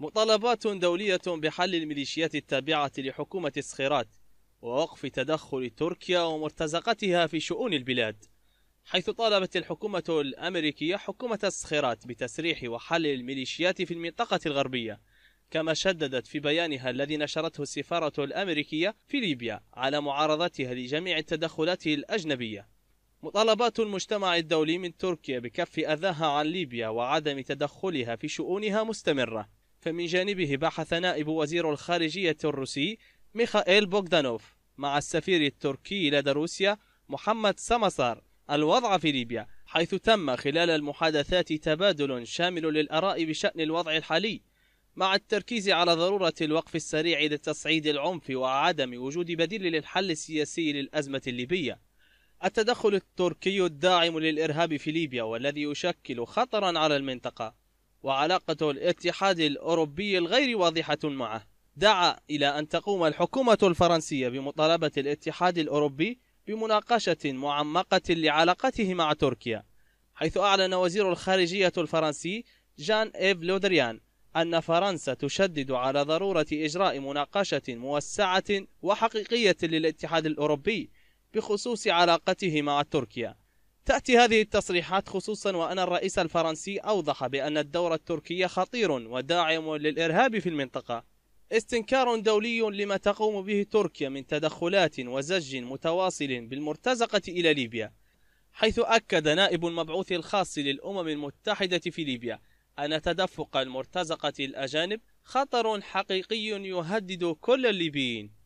مطالبات دولية بحل الميليشيات التابعة لحكومة الصخيرات ووقف تدخل تركيا ومرتزقتها في شؤون البلاد حيث طالبت الحكومة الأمريكية حكومة الصخيرات بتسريح وحل الميليشيات في المنطقة الغربية كما شددت في بيانها الذي نشرته السفارة الأمريكية في ليبيا على معارضتها لجميع التدخلات الأجنبية مطالبات المجتمع الدولي من تركيا بكف أذاها عن ليبيا وعدم تدخلها في شؤونها مستمرة فمن جانبه بحث نائب وزير الخارجية الروسي ميخائيل بوغدانوف مع السفير التركي لدى روسيا محمد سمسار الوضع في ليبيا حيث تم خلال المحادثات تبادل شامل للآراء بشأن الوضع الحالي مع التركيز على ضرورة الوقف السريع لتصعيد العنف وعدم وجود بديل للحل السياسي للأزمة الليبية التدخل التركي الداعم للإرهاب في ليبيا والذي يشكل خطرا على المنطقة وعلاقة الاتحاد الأوروبي الغير واضحة معه دعا إلى أن تقوم الحكومة الفرنسية بمطالبة الاتحاد الأوروبي بمناقشة معمقة لعلاقته مع تركيا حيث أعلن وزير الخارجية الفرنسي جان إيف لودريان أن فرنسا تشدد على ضرورة إجراء مناقشة موسعة وحقيقية للاتحاد الأوروبي بخصوص علاقته مع تركيا تأتي هذه التصريحات خصوصا وأن الرئيس الفرنسي أوضح بأن الدور التركي خطير وداعم للإرهاب في المنطقة استنكار دولي لما تقوم به تركيا من تدخلات وزج متواصل بالمرتزقة إلى ليبيا حيث أكد نائب المبعوث الخاص للأمم المتحدة في ليبيا أن تدفق المرتزقة الأجانب خطر حقيقي يهدد كل الليبيين